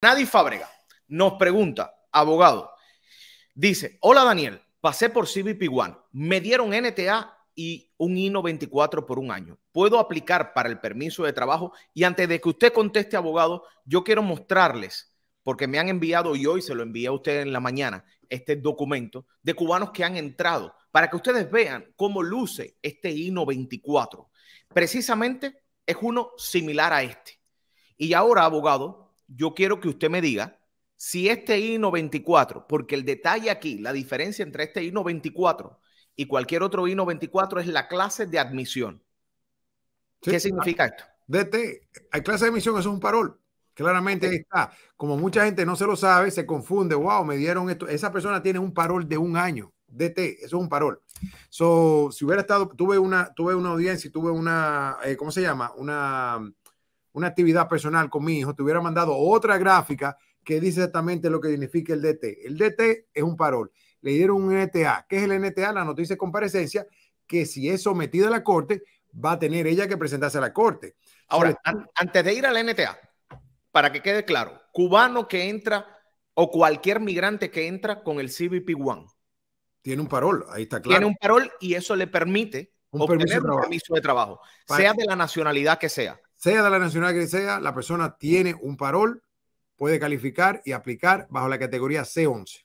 Nadie Fábrega nos pregunta, abogado, dice, hola Daniel, pasé por CBP One, me dieron NTA y un i 24 por un año. ¿Puedo aplicar para el permiso de trabajo? Y antes de que usted conteste, abogado, yo quiero mostrarles, porque me han enviado y hoy se lo envía a usted en la mañana, este documento de cubanos que han entrado, para que ustedes vean cómo luce este INO 24. Precisamente es uno similar a este. Y ahora, abogado, yo quiero que usted me diga si este I-94, porque el detalle aquí, la diferencia entre este I-94 y cualquier otro I-94 es la clase de admisión. ¿Qué significa esto? DT, hay clase de admisión, eso es un parol. Claramente está. Como mucha gente no se lo sabe, se confunde. Wow, me dieron esto. Esa persona tiene un parol de un año. DT, eso es un parol. So, si hubiera estado, tuve una, tuve una audiencia y tuve una, eh, ¿cómo se llama? Una una actividad personal con mi hijo, te hubiera mandado otra gráfica que dice exactamente lo que significa el DT. El DT es un parol. Le dieron un NTA. ¿Qué es el NTA? La noticia de comparecencia, que si es sometida a la corte, va a tener ella que presentarse a la corte. Ahora, antes de ir al NTA, para que quede claro, cubano que entra o cualquier migrante que entra con el CBP-1. Tiene un parol, ahí está claro. Tiene un parol y eso le permite un obtener permiso de trabajo. sea de la nacionalidad que sea sea de la nacional que sea, la persona tiene un parol, puede calificar y aplicar bajo la categoría C11.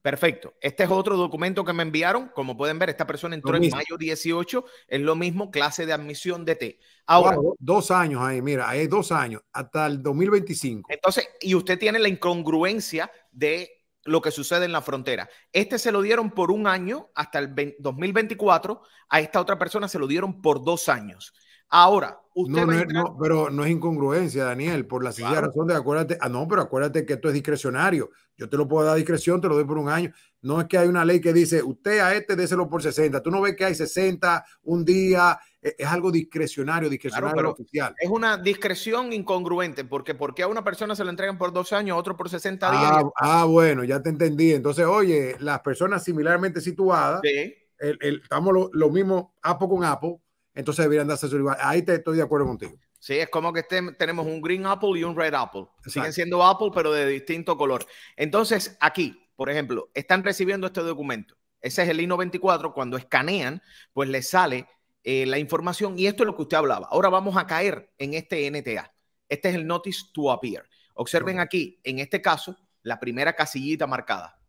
Perfecto. Este es otro documento que me enviaron. Como pueden ver, esta persona entró en mayo 18. Es lo mismo, clase de admisión de T. Ahora. dos años ahí, mira, ahí hay dos años, hasta el 2025. Entonces, y usted tiene la incongruencia de lo que sucede en la frontera. Este se lo dieron por un año hasta el 2024. A esta otra persona se lo dieron por dos años. Ahora, usted no, pero no es incongruencia, Daniel, por la siguiente razón de acuérdate, ah, no, pero acuérdate que esto es discrecionario. Yo te lo puedo dar discreción, te lo doy por un año. No es que hay una ley que dice, usted a este déselo por 60. Tú no ves que hay 60, un día, e, es, algo discrecionario, discrecionario pero oficial. Es una discreción incongruente, porque ¿por qué a una persona se lo entregan por dos años, a otro por 60 ah, días? Ah, bueno, ya te entendí. Entonces, oye, las personas similarmente situadas, estamos lo, lo mismo, apo con apo, entonces deberían darse su rival. Ahí te estoy de acuerdo contigo. Sí, es como que este, tenemos un green apple y un red apple. Siguen siendo apple, pero de distinto color. Entonces, aquí, por ejemplo, están recibiendo este documento. Ese es el ino 94 Cuando escanean, pues les sale eh, la información y esto es lo que usted hablaba. Ahora vamos a caer en este NTA. Este es el Notice to Appear. Observen aquí, en este caso, la primera casillita marcada.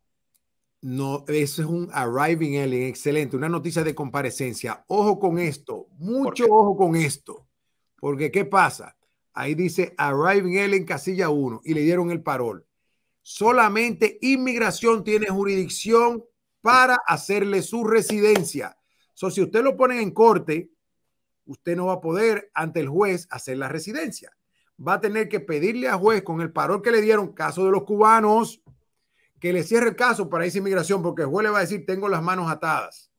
No, eso es un arriving alien, excelente, una noticia de comparecencia. Ojo con esto, mucho ojo con esto, porque ¿qué pasa? Ahí dice arriving alien casilla 1 y le dieron el parol. Solamente inmigración tiene jurisdicción para hacerle su residencia. So, si usted lo pone en corte, usted no va a poder ante el juez hacer la residencia. Va a tener que pedirle al juez con el parol que le dieron, caso de los cubanos, que le cierre el caso para esa inmigración porque el juez le va a decir, tengo las manos atadas.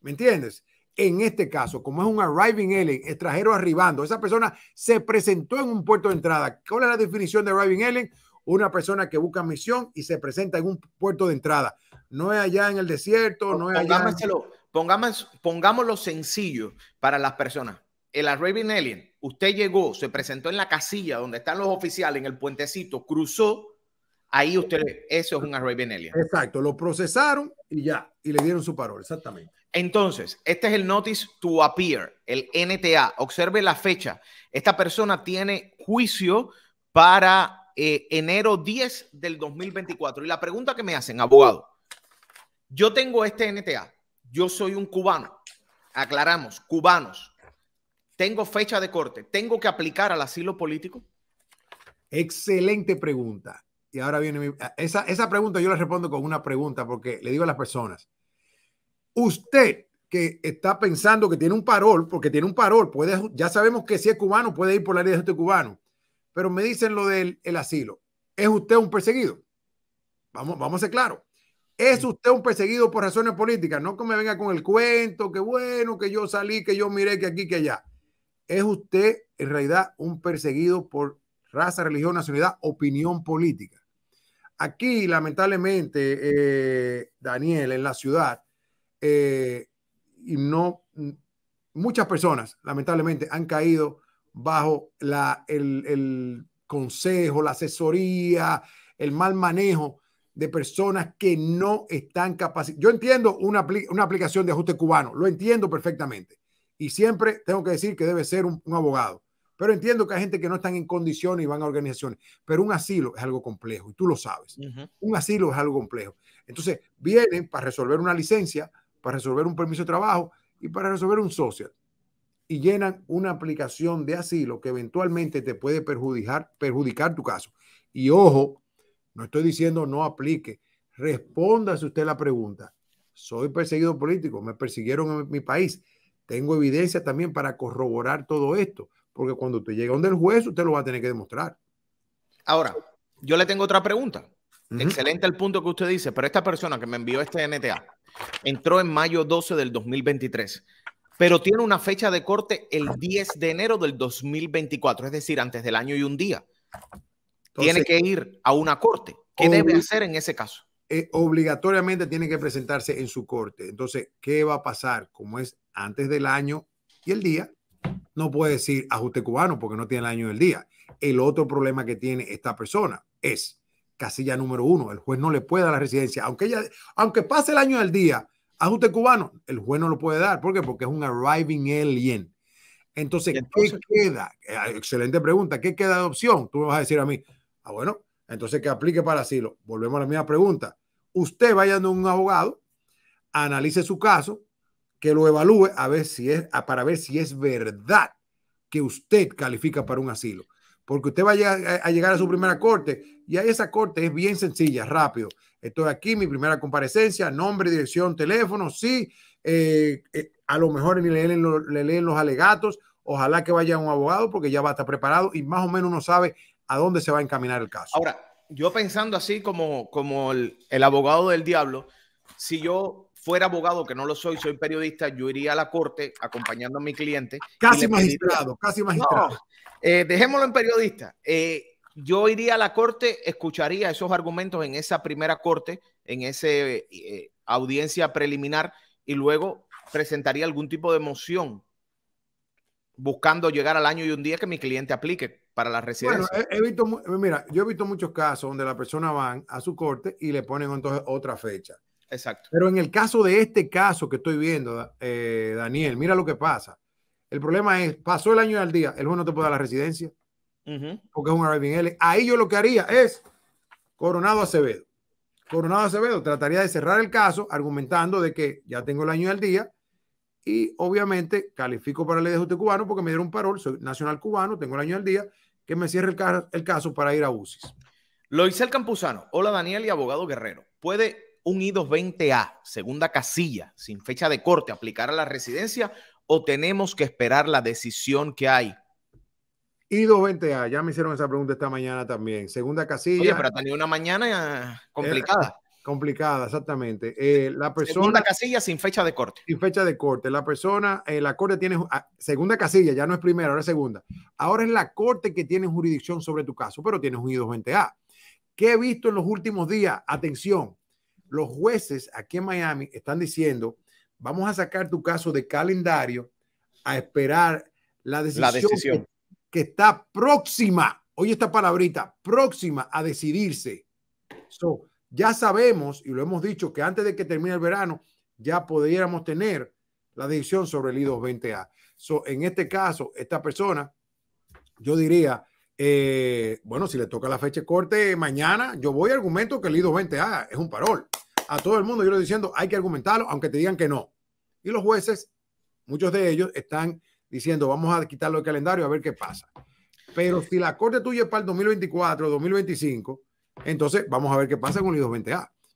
¿Me entiendes? En este caso, como es un arriving alien, extranjero arribando, esa persona se presentó en un puerto de entrada. ¿Cuál es la definición de arriving alien? Una persona que busca misión y se presenta en un puerto de entrada. No es allá en el desierto, no es allá. Pongamos, pongámoslo sencillo para las personas. El arriving alien, usted llegó, se presentó en la casilla donde están los oficiales, en el puentecito, cruzó Ahí usted, eso es un array Benelia. Exacto, lo procesaron y ya, y le dieron su parol, exactamente. Entonces, este es el Notice to Appear, el NTA. Observe la fecha. Esta persona tiene juicio para eh, enero 10 del 2024. Y la pregunta que me hacen, abogado, yo tengo este NTA, yo soy un cubano, aclaramos, cubanos, tengo fecha de corte, ¿tengo que aplicar al asilo político? Excelente pregunta y ahora viene ah, esa, pregunta yo la respondo con una pregunta porque le digo a las personas, usted que está pensando que tiene un parol, porque tiene un parol, puede, ya sabemos que si es cubano puede ir por la ley de este cubano, pero me dicen lo del el asilo, ¿es usted un perseguido? Vamos, vamos a ser claros. ¿Es usted un perseguido por razones políticas? No que me venga con el cuento, que bueno, que yo salí, que yo miré, que aquí, que allá. ¿Es usted en realidad un perseguido por raza, religión, nacionalidad, opinión política? Aquí, lamentablemente, eh, Daniel, en la ciudad, eh, y no, muchas personas, lamentablemente, han caído bajo la, el, consejo, la asesoría, el mal manejo de personas que no están capacitadas. Yo entiendo una, aplicación de ajuste cubano, lo entiendo perfectamente. Y siempre tengo que decir que debe ser un abogado. Pero entiendo que hay gente que no están en condiciones y van a organizaciones, pero un asilo es algo complejo y tú lo sabes. Un asilo es algo complejo. Entonces, vienen para resolver una licencia, para resolver un permiso de trabajo y para resolver un social. Y llenan una aplicación de asilo que eventualmente te puede perjudicar, perjudicar tu caso. Y ojo, no estoy diciendo no aplique. Respóndase usted la pregunta. Soy perseguido político, me persiguieron en mi país. Tengo evidencia también para corroborar todo esto porque cuando usted llega donde el juez, usted lo va a tener que demostrar. Ahora, yo le tengo otra pregunta. Excelente el punto que usted dice, pero esta persona que me envió este NTA entró en mayo 12 del 2023, pero tiene una fecha de corte el 10 de enero del 2024, es decir, antes del año y un día. tiene que ir a una corte. ¿Qué debe hacer en ese caso? Eh, obligatoriamente tiene que presentarse en su corte. Entonces, ¿qué va a pasar? Como es antes del año y el día, no puede decir ajuste cubano porque no tiene el año del día. El otro problema que tiene esta persona es casilla número uno, el juez no le puede dar la residencia, aunque, aunque pase el año del día, ajuste cubano, el juez no lo puede dar. ¿Por qué? Porque es un arriving alien. Entonces, entonces ¿qué queda? Eh, excelente pregunta. ¿Qué queda de opción? Tú me vas a decir a mí, ah, bueno, entonces que aplique para asilo. Volvemos a la misma pregunta. Usted vaya a un abogado, analice su caso, que lo evalúe a ver si es, para ver si es verdad que usted califica para un asilo. Porque usted va a llegar, a su primera corte y ahí esa corte es bien sencilla, rápido. Estoy aquí, mi primera comparecencia, nombre, dirección, teléfono, sí. Eh, eh, a lo mejor ni le leen, los alegatos. Ojalá que vaya un abogado porque ya va a estar preparado y más o menos uno sabe a dónde se va a encaminar el caso. Ahora, yo pensando así como, como el abogado del diablo, si yo fuera abogado, que no lo soy, soy periodista, yo iría a la corte acompañando a mi cliente. Casi magistrado, casi magistrado. Eh, dejémoslo en periodista. Eh, yo iría a la corte, escucharía esos argumentos en esa primera corte, en esa eh, audiencia preliminar, y luego presentaría algún tipo de moción buscando llegar al año y un día que mi cliente aplique para la residencia. Bueno, he, visto, mira, yo he visto muchos casos donde la persona va a su corte y le ponen entonces otra fecha. Exacto. Pero en el caso de este caso que estoy viendo, eh, Daniel, mira lo que pasa. El problema es, pasó el año al día, el juez no te puede dar la residencia, porque es un Arriving Ahí yo lo que haría es Coronado Acevedo. Coronado Acevedo trataría de cerrar el caso argumentando de que ya tengo el año al día y obviamente califico para la ley de ajuste cubano porque me dieron un parol, soy nacional cubano, tengo el año al día, que me cierre el, caso para ir a UCIS. el Campuzano, hola Daniel y abogado Guerrero. ¿Puede un I-220A, segunda casilla, sin fecha de corte, aplicar a la residencia o tenemos que esperar la decisión que hay? I-220A, ya me hicieron esa pregunta esta mañana también. Segunda casilla. Oye, pero ha una mañana eh, complicada. Eh, complicada, exactamente. Eh, la persona, segunda casilla sin fecha de corte. Sin fecha de corte. La persona, la corte tiene, ah, segunda casilla, ya no es primera, ahora es segunda. Ahora es la corte que tiene jurisdicción sobre tu caso, pero tienes un I-220A. ¿Qué he visto en los últimos días? Atención, los jueces aquí en Miami están diciendo, vamos a sacar tu caso de calendario a esperar la decisión, Que, está próxima, oye esta palabrita, próxima a decidirse. So, ya sabemos, y lo hemos dicho, que antes de que termine el verano, ya pudiéramos tener la decisión sobre el I-220A. So, en este caso, esta persona, yo diría, eh, bueno, si le toca la fecha corte mañana, yo voy a argumento que el I-220A es un parol a todo el mundo yo lo estoy diciendo, hay que argumentarlo, aunque te digan que no. Y los jueces, muchos de ellos, están diciendo, vamos a quitarlo del calendario a ver qué pasa. Pero si la corte tuya es para el 2024, 2025, entonces vamos a ver qué pasa con el 220A.